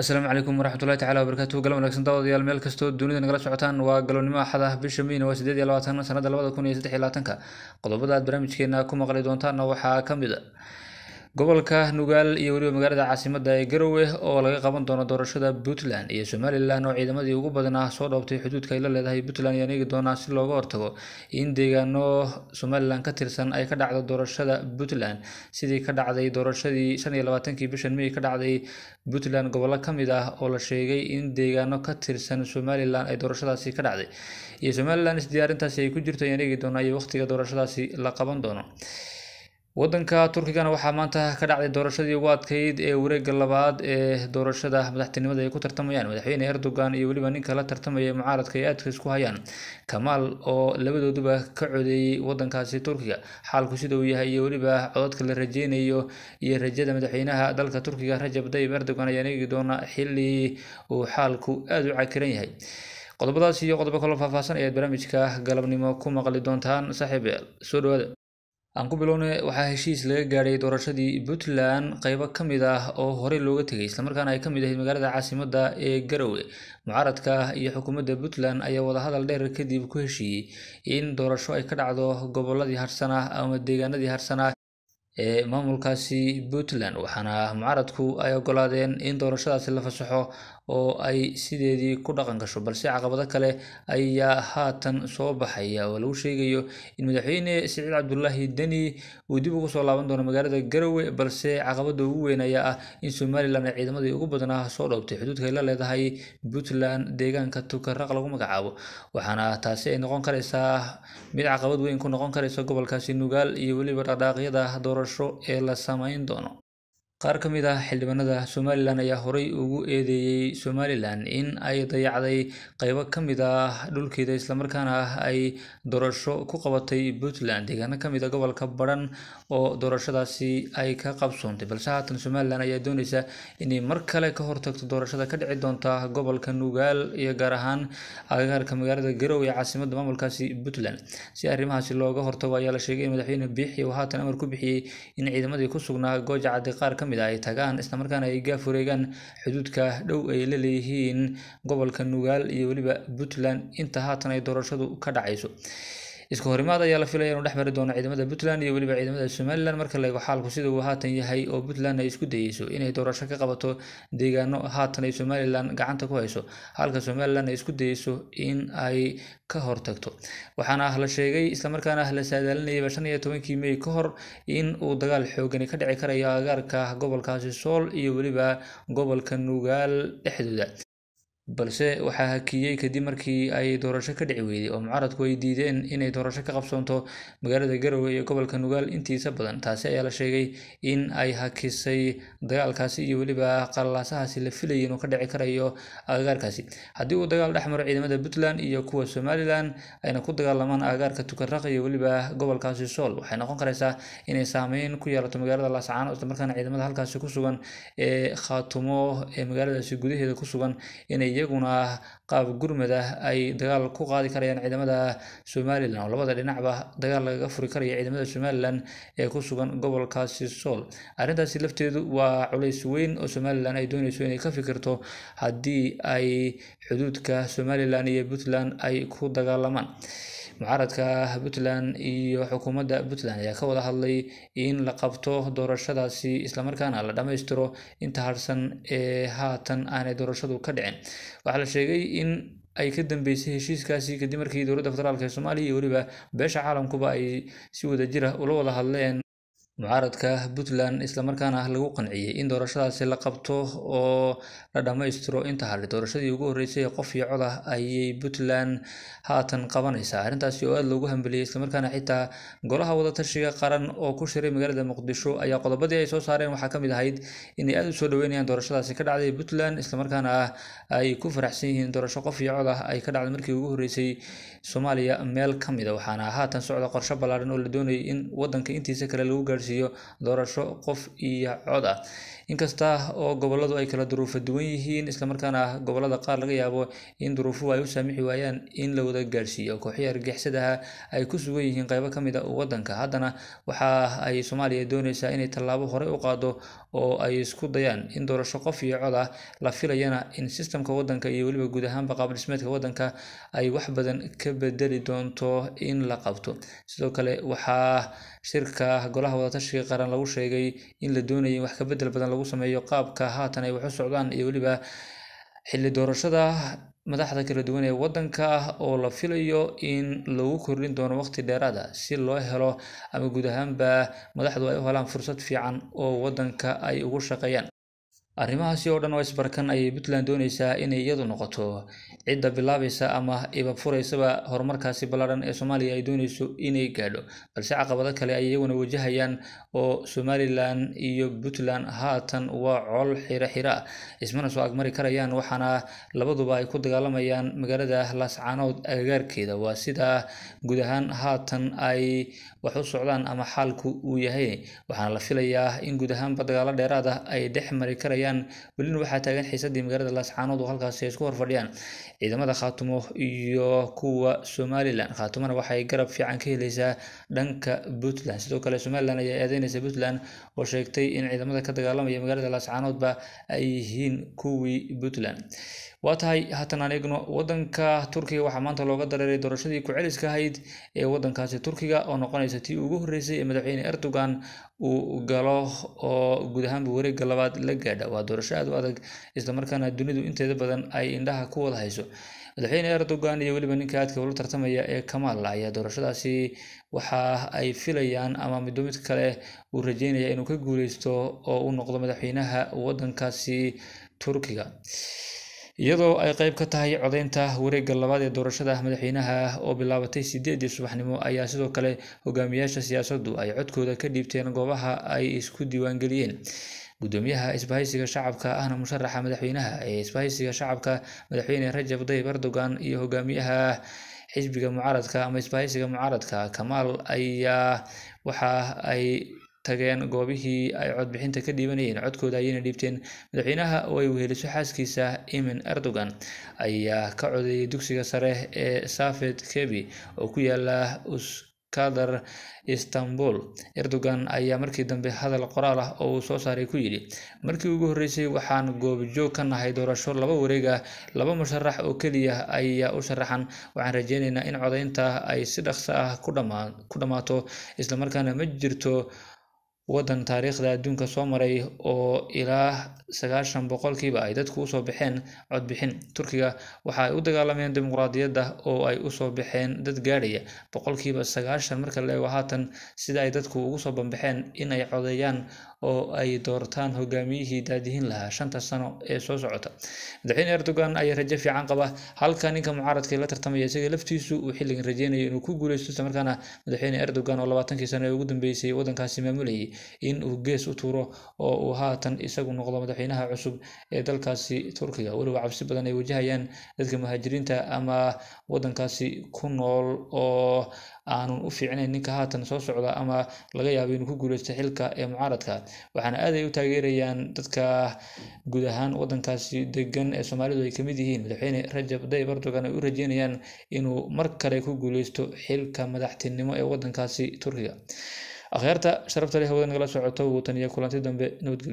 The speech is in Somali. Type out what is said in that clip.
asalaamu calaykum waraxmatullahi tacala wabarakaatu galan wanagsan daawadayaal meel kastoo dunida nagala socotaan waa galownimo axad ah bisha miina waa sideed iyo labaatan sanadda labada kun iyo saddex iyo labaatanka qodobada aad barnaamijkeena ku maqli doontaanna waxaa ka mid a gobolka nugaal iyo weliba magaalada caasimada ee garowe oo laga qaban doono doorashada puntland iyo somalilan oo ciidamadii ugu badnaa ah soo dhoobtay xuduudka ay la leedahay puntland ayaan doonaa si looga hortago in deegaano somalilan ka tirsan ay ka dhacdo doorashada puntland sidii ka dhacday doorashadii shan iyo labaatankii bishan mey ka dhacday puntland gobollo ka mid ah oo la sheegay in deegaano ka tirsan somalilan ay doorashadaasi ka dhacday iyo somalilan isdiyaarintaasi ay ku jirto ayaan doonaa iyo waqtiga doorashadaasi la qaban doono waddanka turkigana waxaa maanta ka dhacday doorashadii ugu adkeyd ee wareegga labaad ee doorashada madaxtinimada ay ku tartamayaan madaxweyne erdogan iyo weliba ninka la tartamaya mucaaradka ay aadka isku hayaan kamaal oo labadooduba ka codeeyey waddankaasi turkiga xaalku sida uu yahay iyo weliba codadka la rajeynayo iyo rajada madaxweynaha dalka turkiga rajab dayib erdogan ayaan eegi doonaa xilli uu xaalku aada u cakiran yahay qodobadaas iyo qodobo kaloo faahfaahsan ayaad barnaamijka galabnimo ku maqli doontaan saaxiib soo dhawaada aan ku bilowna waxaa heshiis laga gaadhay doorashadii puntland qaybo ka mid ah oo horey looga tegay islamarkaana ay ka mid ahayd magaalada caasimadda ee garowe mucaaradka iyo xukuumadda puntland ayaa wadahadal dheer kadib ku heshiiyey in doorasho ay ka dhacdo gobolladii harsanah ama deegaanadii harsanah ee maamulkaasi puntland waxaana mucaaradku ay ogolaadeen in doorashadaasi la fasaxo oo ay sideedii ku dhaqan gasho balse caqabado kale ayaa haatan soo baxaya oo lagu sheegayo in madaxweyne siciid cabdulaahi deni uu dib ugu soo laaban doono magaalada garowe balse caqabada ugu weyn ayaa ah in somalilan ay ciidamadii ugu badnaa soo dhoobtay xuduudka ay la leedahay puntland deegaanka tukaraq lagu magacaabo waxaana taasi ay noqon karaysaa mid caqabad weyn ku noqon karaysa gobolkaasi nugaal iyo weliba dhaqdhaaqyada doorasho ee la samayn doono qaar ka mid ah xildhibaanada somalilan ayaa horey ugu eedeeyey somalilan in ay dayacday qaybo ka mid ah dhulkeeda islamarkaana ay doorasho ku qabatay puntland deegaano kamid a ah gobolka badhan oo doorashadaasi ay ka qabsoontay balse haatan somalilan ayaa dooneysa inay mar kale ka hortagto doorashada ka dhici doonta gobolka nugaal iyo gaar ahaan agagaarka magaalada garow ee caasimada maamulkaasi puntland si arrimahaasi looga hortago ayaa la sheegay in madaxweyne biixi uu haatan amar ku bixiyey in ciidamadii ku sugnaa goobja qaar ka kamid ay tagaan islamarkaana ay gaaf wareegaan xuduudka dhow ay la leeyihiin gobolka nugaal iyo weliba puntland inta haatan ay doorashadu ka dhacayso iska horimaad ayaa la filaya inuu dhexmari mari doono ciidamada puntland iyo weliba ciidamada somalilan marka la eego xaalku sida uu haatan yahay oo puntland ay isku dayeyso inay doorasho ka qabato deegaano haatan ay somalilan gacanta ku hayso halka somalilan ay isku dayeyso in ay ka hortagto waxaana ah la sheegay islamarkaana ah la saadaalinayaba shan iyo tobankii mey ka hor in uu dagaal xoogani ka dhici karayo agaarka gobolkaasi sool iyo weliba gobolka nugaal dhexdooda balse waxaa hakiyey kadib markii ay doorasho ka dhici weyday oo mucaaradku ay diideen inay doorasho ka qabsoonto magaalada garowe iyo gobolka nugaal intiisa badan taasi ayaa la sheegay in ay hakisay dagaalkaasi iyo weliba qalaasahaasi la filaya inuu ka dhici karayo agagaarkaasi haddii uu dagaal dhex maro ciidamada puntland iyo kuwa somalilan ayna ku dagaalamaan agagaarka tukanraq iyo weliba gobolkaasi sool waxay noqon karaysaa inay saameyn ku yeelato magaalada laascaano islamarkaana ciidamada halkaasi ku sugan ee khaatumo ee magaaladaasi gudaheeda ku sugan inay iyaguna ah qaab gurmad ah ay dagaal ku qaadi karayaan ciidamada somalilan oo labada dhinacba dagaal lagaga furi karaya ciidamada somalilan ee ku sugan gobolkaasi Sool arrintaasi lafteedu waa culays weyn oo somalilan ay doonayso inay ka fikirto haddii ay xuduudka somalilan iyo Puntland ay ku dagaalamaan mucaaradka puntland iyo xukuumadda puntland ayaa ka wada hadlay in la qabto doorashadaasi islamarkaana la dhammaystiro inta harsan ee haatan aanay doorashadu ka dhicin waxaa la sheegay in ay ka dambeysay heshiiskaasi kadib markii dowladda federaalk ee soomaaliya iyo weliba beesha caalamkuba ay si wada jira ah ula wada hadleen mucaaradka puntland islamarkaana ah lagu qanciyey in doorashadaasi la qabto oo la dhammaystiro inta hadhay doorashadii ugu horreysay ee qof iyo cod ah ayay puntland haatan qabanaysaa arrintaasi oo aada loogu hambeliyey islamarkaana xitaa golaha wadatashiga qaran oo ku shiray magaalada muqdisho ayaa qodobadii ay soo saareen waxaa kamid ahayd inay aada u soo dhaweynayaan doorashadaasi ka dhacday puntland islamarkaana ah ay ku faraxsan yihiin doorasho qof iyo ah ay ka dhacday markii ugu horreysay soomaaliya meel kamid a ah. waxaana haatan socda qorsho ballaaran oo la doonayay in wadanka intiisa kale lagu gaarsiiyo siiyo doorasho qof iyo cod ah inkasta oo goboladu ay kala duruufo duwan yihiin islamarkaana gobolada qaar laga yaabo in duruufuhu ay u saamixi waayaan in la wada gaarsiiyo kooxii argixisadaha ay ku sugan yihiin qeybo ka mid a ah wadanka haddana waxa ay soomaaliya dooneysaa inay tallaabo hore u qaado oo ay isku dayaan in doorasho qof iyo cod ah la filayana in sistamka wadanka iyo weliba guud ahaanba qaab dhismeedka wadanka ay wax badan ka bedeli doonto in la qabto sidoo kale waxaa shirka golaha wadata tashiga qaran lagu sheegay in la doonayay in wax ka bedel badan lagu sameeyo qaabka haatan ay wax u socdaan iyo weliba xilli doorashada madaxda kala duwan ee waddanka ah oo la filayo in lagu kordhin doono waqti dheeraada ah. si loo helo ama guud ahaanba madaxdu ay u helaan fursad fiican oo waddanka ay ugu shaqeeyaan arrimahaasi oo dhan oo isbarkan ayay puntland doonaysaa inay iyadu noqoto cidda bilaabaysa ama ibab fureysaba horumarkaasi ballaadhan ee soomaaliya ay dooneyso inay gaadho balse caqabado kale ay iyaguna wajahayaan oo somalilan iyo puntland haatan waa col xiro xiro ismana soo agmari karayaan waxaana labaduba ay ku dagaalamayaan magaalada lascanood agagaarkeeda waa sidaa guud ahaan haatan ay wax u socdaan ama xaalku uu yahay waxaana la filayaa in guud ahaanba dagaalo dheeraada ay dhex mari karayaan fadhiyaan welina waxaa taagan xiisadii magaalada laascaanood oo halkaasi ay isku horfadhiyaan ciidamada khaatumo iyo kuwa somalilan khaatumona waxay garab fiican ka helaysaa dhanka puntland sidoo kale somalilan ayaa eedeynaysa puntland oo sheegtay in ciidamada ka dagaalamaya magaalada laascaanoodba ay yihiin kuwii puntland waa tahay haatan anigno wadanka turkiga waxaa maanta looga dareeray doorashadii ku-celiska ahayd ee wadankaasi turkiga oo noqonaysa tii ugu horreysay ee madaxweyne erdogan uu galo oo guud ahaanba wareegga labaad la gaadha waa doorasho aad u adag islamarkaana dunidu inteeda badan ay indhaha ku wada hayso madaxweyne erdogan iyo weliba ninka aadka ula tartamaya ee kamaalla ayaa doorashadaasi waxa ay filayaan ama middo mid kale uu rajeynaya inuu ka guuleysto oo uu noqdo madaxweynaha wadankaasi turkiga iyadoo ay qayb ka tahay codeynta wareegga labaad ee doorashada madaxweynaha oo bilaabatay sideedii subaxnimo ayaa sidoo kale hogaamiyaasha siyaasaddu ay codkooda ka dhiibteen goobaha ay isku diiwaangeliyeen gudoomiyaha isbahaysiga shacabka ahna musharaxa madaxweynaha ee isbahaysiga shacabka madaxweyne rajab dayib erdogan iyo hogaamiyaha xisbiga mucaaradka ama isbahaysiga mucaaradka kamaal ayaa waxa ay tageen goobihii ay codbixinta ka dhiibanayeen codkooda ayayna dhiibteen madaxweynaha oo ay weheliso xaaskiisa imin erdogan ayaa ka codeeyay dugsiga sare ee safed kebi oo ku yaala uskadar istanbul erdogan ayaa markii dambe hadal qoraal ah oo uu soo saaray ku yidhi markii ugu horreysay waxaan goobjoog ka nahay doorasho laba wareega ah, laba musharax oo keliya ayaa u sharaxan waxaan rajeynaynaa in codaynta ay si dhaqso ah ku dhammaato islamarkaana ma jirto wadan taariikhda adduunka soo maray oo ilaa sagaashan boqolkiiba ay dadku usoo baxeen codbixin turkiga waxa ay u dagaalameen dimuqraadiyadda oo ay usoo baxeen dad gaadhaya boqolkiiba sagaashan marka la eego haatan sida ay dadku ugu soo banbaxeen in ay codeeyaan oo ay doortaan hogaamiyihii daadihin lahaa shanta sano ee soo socota madaxweyne erdogan ayaa rajo fiican qaba halka ninka mucaaradkai la tartamaya isaga laftiisu uu xilligan rajeynayo inuu ku guuleysto islamarkaana madaxweyne erdogan oo labaatankii sano ee ugu dambeysay waddankaasi maamulayay in uu gees u tuuro oo uu haatan isagu noqdo madaxweynaha cusub ee dalkaasi turkiga weliba cabsi badan ay wajahayaan dadka muhaajiriinta ama wadankaasi ku nool oo aanun u fiicnayn ninka haatan soo socda ama laga yaabo inuu ku guuleysto xilka ee mucaaradka waxaana aad ay u taageerayaan dadka guud ahaan wadankaasi degan ee soomaalidu ay kamid yihiin madaxweyne rajab dayib erdogan ay u rajeynayaan inuu mar kale ku guuleysto xilka madaxtinimo ee wadankaasi turkiga akhyaarta sharafta leh hawada nagala socoto wuu taniya kulanti dambe nabadgelyo